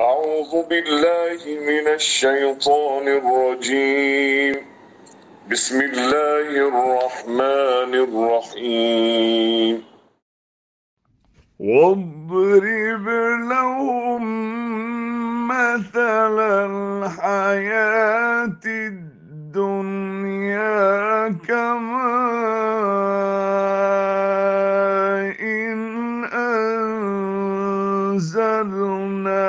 أعوذ بالله من الشيطان الرجيم بسم الله الرحمن الرحيم واضرب لهم مثل الحياة الدنيا كما إن أنزلنا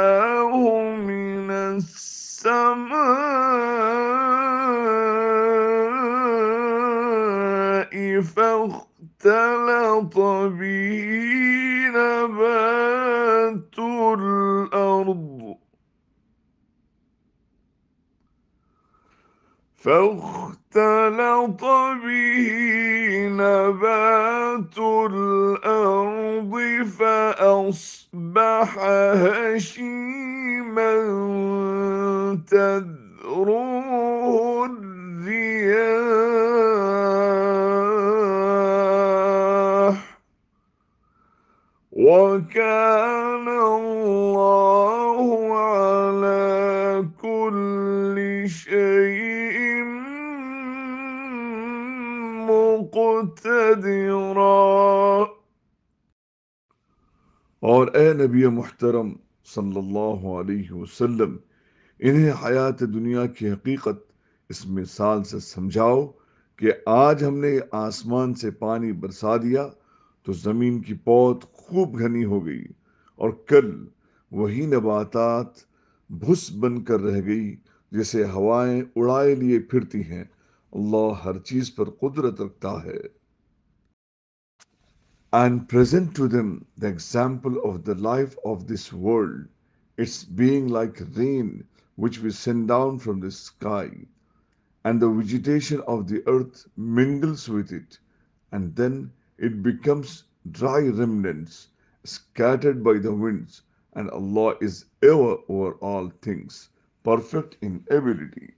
اختلط به نبات الأرض فاختلط به نبات الأرض فأصبح هشيما تذرو اور اے نبی محترم صلی اللہ علیہ وسلم انہیں حیات دنیا کی حقیقت اس مثال سے سمجھاؤ کہ آج ہم نے آسمان سے پانی برسا دیا तो ज़मीन की पौध खूब घनी हो गई और कल वही नबातात भुस बनकर रह गई जैसे हवाएं उड़ाए लिए फिरती हैं अल्लाह हर चीज पर कुदरत रखता है and present to them the example of the life of this world it's being like rain which we send down from the sky and the visitation of the earth mingles with it and then it becomes dry remnants scattered by the winds, and Allah is ever over all things, perfect in ability.